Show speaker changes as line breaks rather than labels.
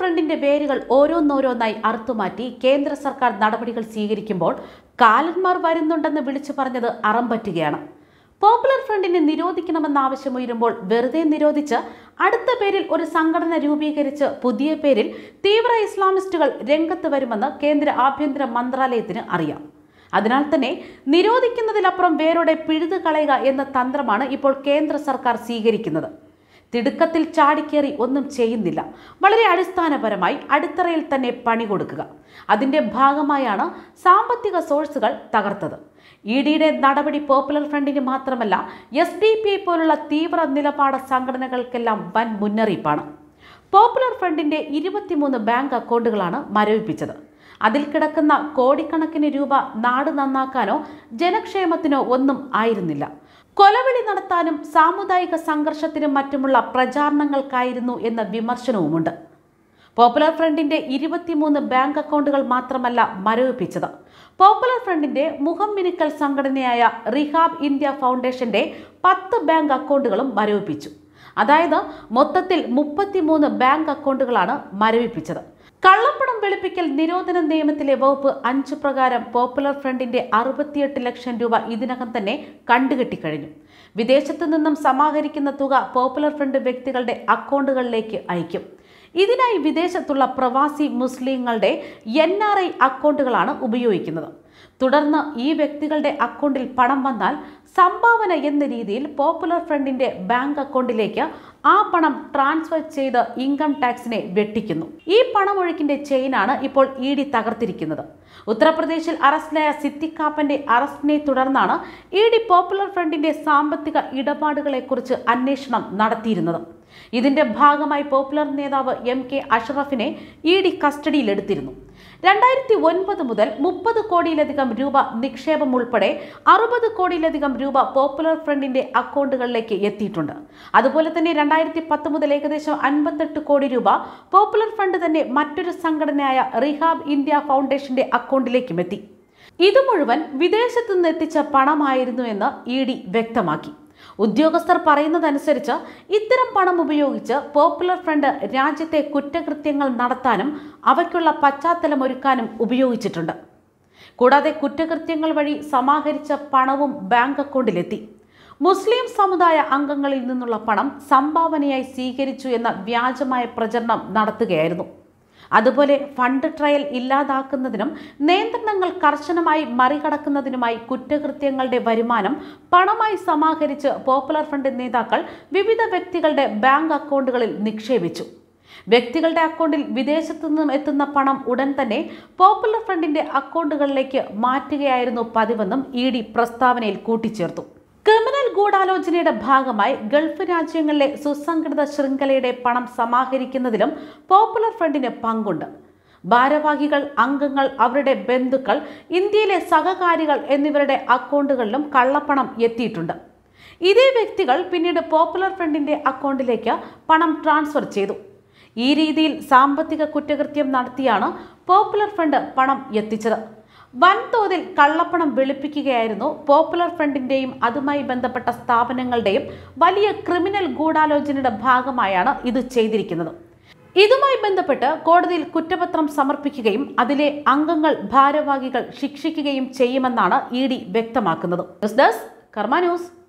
ഫ്രണ്ടിന്റെ പേരുകൾ ഓരോന്നോരോന്നായി അറുത്തുമാറ്റി കേന്ദ്ര സർക്കാർ നടപടികൾ സ്വീകരിക്കുമ്പോൾ കാലന്മാർ വരുന്നുണ്ടെന്ന് വിളിച്ചു പറഞ്ഞത് അറം പറ്റുകയാണ് പോപ്പുലർ ഫ്രണ്ടിനെ നിരോധിക്കണമെന്ന ആവശ്യം ഉയരുമ്പോൾ വെറുതെ നിരോധിച്ച് അടുത്ത പേരിൽ ഒരു സംഘടന രൂപീകരിച്ച് പുതിയ പേരിൽ തീവ്ര ഇസ്ലാമിസ്റ്റുകൾ രംഗത്ത് വരുമെന്ന് കേന്ദ്ര ആഭ്യന്തര മന്ത്രാലയത്തിന് അറിയാം അതിനാൽ തന്നെ നിരോധിക്കുന്നതിലപ്പുറം വേരോടെ പിഴുതുകളയുക എന്ന തന്ത്രമാണ് ഇപ്പോൾ കേന്ദ്ര സർക്കാർ സ്വീകരിക്കുന്നത് തിടുക്കത്തിൽ ചാടിക്കേറി ഒന്നും ചെയ്യുന്നില്ല വളരെ അടിസ്ഥാനപരമായി അടിത്തറയിൽ തന്നെ പണി കൊടുക്കുക അതിൻ്റെ ഭാഗമായാണ് സാമ്പത്തിക സോഴ്സുകൾ തകർത്തത് ഇ ഡിയുടെ നടപടി പോപ്പുലർ ഫ്രണ്ടിന് മാത്രമല്ല എസ് ഡി പി ഐ പോലുള്ള തീവ്ര നിലപാട് സംഘടനകൾക്കെല്ലാം വൻ മുന്നറിയിപ്പാണ് പോപ്പുലർ ഫ്രണ്ടിൻ്റെ ഇരുപത്തിമൂന്ന് ബാങ്ക് അക്കൗണ്ടുകളാണ് മരവിപ്പിച്ചത് അതിൽ കിടക്കുന്ന കോടിക്കണക്കിന് രൂപ നാട് നന്നാക്കാനോ ജനക്ഷേമത്തിനോ ഒന്നും ആയിരുന്നില്ല കൊലവിളി നടത്താനും സാമുദായിക സംഘർഷത്തിനും മറ്റുമുള്ള പ്രചാരണങ്ങൾക്കായിരുന്നു എന്ന വിമർശനവുമുണ്ട് പോപ്പുലർ ഫ്രണ്ടിന്റെ ഇരുപത്തിമൂന്ന് ബാങ്ക് അക്കൗണ്ടുകൾ മാത്രമല്ല മരവിപ്പിച്ചത് പോപ്പുലർ ഫ്രണ്ടിന്റെ മുഖം മിനുക്കൽ സംഘടനയായ റിഹാബ് ഇന്ത്യ ഫൗണ്ടേഷന്റെ പത്ത് ബാങ്ക് അക്കൗണ്ടുകളും മരവിപ്പിച്ചു അതായത് മൊത്തത്തിൽ മുപ്പത്തിമൂന്ന് ബാങ്ക് അക്കൗണ്ടുകളാണ് മരവിപ്പിച്ചത് കള്ളപ്പണം വെളുപ്പിക്കൽ നിരോധന നിയമത്തിലെ വകുപ്പ് അഞ്ച് പ്രകാരം പോപ്പുലർ ഫ്രണ്ടിന്റെ അറുപത്തിയെട്ട് ലക്ഷം രൂപ ഇതിനകം തന്നെ കണ്ടുകെട്ടിക്കഴിഞ്ഞു വിദേശത്തു നിന്നും സമാഹരിക്കുന്ന തുക പോപ്പുലർ ഫ്രണ്ട് വ്യക്തികളുടെ അക്കൗണ്ടുകളിലേക്ക് അയക്കും ഇതിനായി വിദേശത്തുള്ള പ്രവാസി മുസ്ലിങ്ങളുടെ എൻ ആർ ഐ അക്കൗണ്ടുകളാണ് ഉപയോഗിക്കുന്നത് തുടർന്ന് ഈ വ്യക്തികളുടെ അക്കൗണ്ടിൽ പണം വന്നാൽ സംഭാവന എന്ന രീതിയിൽ പോപ്പുലർ ഫ്രണ്ടിന്റെ ബാങ്ക് അക്കൗണ്ടിലേക്ക് ആ പണം ട്രാൻസ്ഫർ ചെയ്ത് ഇൻകം ടാക്സിനെ വെട്ടിക്കുന്നു ഈ പണമൊഴുക്കിന്റെ ചെയിനാണ് ഇപ്പോൾ ഇ e ഡി തകർത്തിരിക്കുന്നത് ഉത്തർപ്രദേശിൽ അറസ്റ്റിലായ സിറ്റിക്കാപ്പന്റെ അറസ്റ്റിനെ തുടർന്നാണ് ഇ ഡി പോപ്പുലർ ഫ്രണ്ടിന്റെ സാമ്പത്തിക ഇടപാടുകളെക്കുറിച്ച് അന്വേഷണം നടത്തിയിരുന്നത് ഇതിന്റെ ഭാഗമായി പോപ്പുലർ നേതാവ് എം കെ അഷ്റഫിനെ ഇ e ഡി കസ്റ്റഡിയിലെടുത്തിരുന്നു രണ്ടായിരത്തി ഒൻപത് മുതൽ മുപ്പത് കോടിയിലധികം രൂപ നിക്ഷേപം ഉൾപ്പെടെ അറുപത് കോടിയിലധികം രൂപ പോപ്പുലർ ഫ്രണ്ടിന്റെ അക്കൗണ്ടുകളിലേക്ക് എത്തിയിട്ടുണ്ട് അതുപോലെ തന്നെ രണ്ടായിരത്തി പത്ത് മുതൽ ഏകദേശം അൻപത്തെട്ട് കോടി രൂപ പോപ്പുലർ ഫണ്ട് തന്നെ മറ്റൊരു സംഘടനയായ റിഹാബ് ഇന്ത്യ ഫൗണ്ടേഷന്റെ അക്കൗണ്ടിലേക്കും എത്തി ഇത് മുഴുവൻ വിദേശത്തു നിന്ന് എത്തിച്ച പണമായിരുന്നു എന്ന് ഇ ഡി വ്യക്തമാക്കി ഉദ്യോഗസ്ഥർ പറയുന്നതനുസരിച്ച് ഇത്തരം പണം ഉപയോഗിച്ച് പോപ്പുലർ ഫ്രണ്ട് രാജ്യത്തെ കുറ്റകൃത്യങ്ങൾ നടത്താനും അവയ്ക്കുള്ള പശ്ചാത്തലം ഒരുക്കാനും ഉപയോഗിച്ചിട്ടുണ്ട് കൂടാതെ കുറ്റകൃത്യങ്ങൾ വഴി സമാഹരിച്ച പണവും ബാങ്ക് അക്കൗണ്ടിലെത്തി മുസ്ലിം സമുദായ അംഗങ്ങളിൽ നിന്നുള്ള പണം സംഭാവനയായി സ്വീകരിച്ചു എന്ന വ്യാജമായ പ്രചരണം നടത്തുകയായിരുന്നു അതുപോലെ ഫണ്ട് ട്രയൽ ഇല്ലാതാക്കുന്നതിനും നിയന്ത്രണങ്ങൾ കർശനമായി മറികടക്കുന്നതിനുമായി കുറ്റകൃത്യങ്ങളുടെ വരുമാനം പണമായി സമാഹരിച്ച് പോപ്പുലർ ഫണ്ട് നേതാക്കൾ വിവിധ വ്യക്തികളുടെ ബാങ്ക് അക്കൗണ്ടുകളിൽ നിക്ഷേപിച്ചു വ്യക്തികളുടെ അക്കൗണ്ടിൽ വിദേശത്തു നിന്നും എത്തുന്ന പണം ഉടൻ തന്നെ പോപ്പുലർ ഫ്രണ്ടിന്റെ അക്കൗണ്ടുകളിലേക്ക് മാറ്റുകയായിരുന്നു പതിവെന്നും ഇ ഡി പ്രസ്താവനയിൽ കൂട്ടിച്ചേർത്തു ക്രിമിനൽ ഗൂഢാലോചനയുടെ ഭാഗമായി ഗൾഫ് രാജ്യങ്ങളിലെ സുസംഘടിത ശൃംഖലയുടെ പണം സമാഹരിക്കുന്നതിലും പോപ്പുലർ ഫ്രണ്ടിന് പങ്കുണ്ട് ഭാരവാഹികൾ അംഗങ്ങൾ അവരുടെ ബന്ധുക്കൾ ഇന്ത്യയിലെ സഹകാരികൾ എന്നിവരുടെ അക്കൗണ്ടുകളിലും കള്ളപ്പണം എത്തിയിട്ടുണ്ട് ഇതേ വ്യക്തികൾ പിന്നീട് പോപ്പുലർ ഫ്രണ്ടിന്റെ അക്കൗണ്ടിലേക്ക് പണം ട്രാൻസ്ഫർ ചെയ്തു ഈ രീതിയിൽ സാമ്പത്തിക കുറ്റകൃത്യം നടത്തിയാണ് പോപ്പുലർ ഫ്രണ്ട് പണം എത്തിച്ചത് വൻതോതിൽ കള്ളപ്പണം വെളുപ്പിക്കുകയായിരുന്നു പോപ്പുലർ ഫ്രണ്ടിന്റെയും അതുമായി ബന്ധപ്പെട്ട സ്ഥാപനങ്ങളുടെയും വലിയ ക്രിമിനൽ ഗൂഢാലോചനയുടെ ഭാഗമായാണ് ഇത് ചെയ്തിരിക്കുന്നത് ഇതുമായി ബന്ധപ്പെട്ട് കോടതിയിൽ കുറ്റപത്രം സമർപ്പിക്കുകയും അതിലെ അംഗങ്ങൾ ഭാരവാഹികൾ ശിക്ഷിക്കുകയും ചെയ്യുമെന്നാണ് ഇ ഡി വ്യക്തമാക്കുന്നത് ന്യൂസ് ഡെസ്ക് കർമ്മ ന്യൂസ്